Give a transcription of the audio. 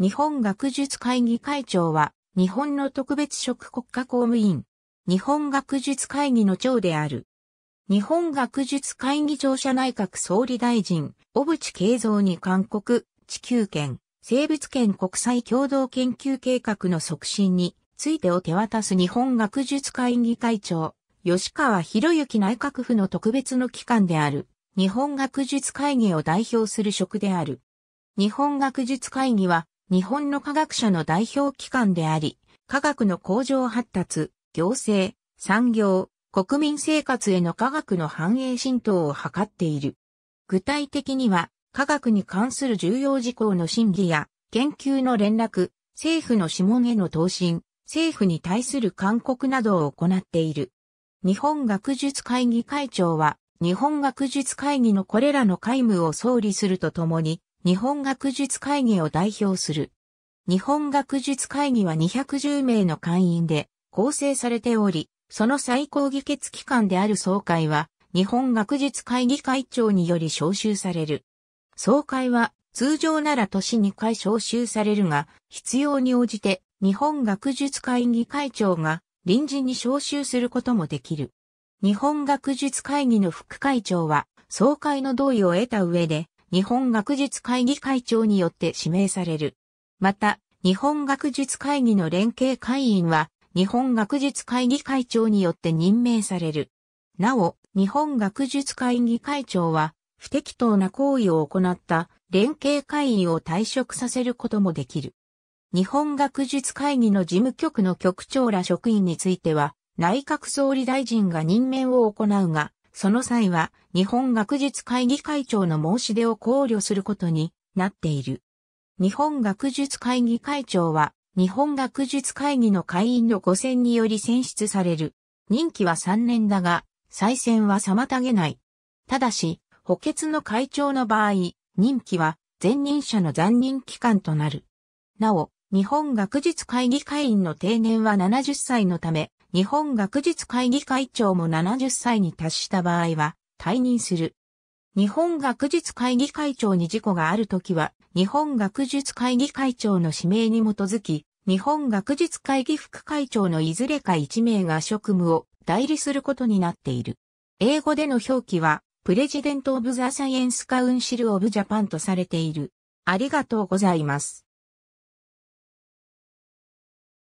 日本学術会議会長は、日本の特別職国家公務員、日本学術会議の長である。日本学術会議庁舎内閣総理大臣、小渕恵三に韓国、地球圏、生物圏国際共同研究計画の促進についてを手渡す日本学術会議会長、吉川博之内閣府の特別の機関である、日本学術会議を代表する職である。日本学術会議は、日本の科学者の代表機関であり、科学の向上発達、行政、産業、国民生活への科学の繁栄浸透を図っている。具体的には、科学に関する重要事項の審議や、研究の連絡、政府の諮問への答申、政府に対する勧告などを行っている。日本学術会議会長は、日本学術会議のこれらの会務を総理するとともに、日本学術会議を代表する。日本学術会議は210名の会員で構成されており、その最高議決機関である総会は、日本学術会議会長により招集される。総会は、通常なら年2回招集されるが、必要に応じて、日本学術会議会長が臨時に招集することもできる。日本学術会議の副会長は、総会の同意を得た上で、日本学術会議会長によって指名される。また、日本学術会議の連携会員は、日本学術会議会長によって任命される。なお、日本学術会議会長は、不適当な行為を行った連携会員を退職させることもできる。日本学術会議の事務局の局長ら職員については、内閣総理大臣が任命を行うが、その際は日本学術会議会長の申し出を考慮することになっている。日本学術会議会長は日本学術会議の会員の5選により選出される。任期は3年だが、再選は妨げない。ただし、補欠の会長の場合、任期は前任者の残任期間となる。なお、日本学術会議会員の定年は70歳のため、日本学術会議会長も70歳に達した場合は退任する。日本学術会議会長に事故があるときは、日本学術会議会長の指名に基づき、日本学術会議副会長のいずれか1名が職務を代理することになっている。英語での表記は、プレジデント・オブ・ザ・サイエンス・カウンシル・オブ・ジャパンとされている。ありがとうございます。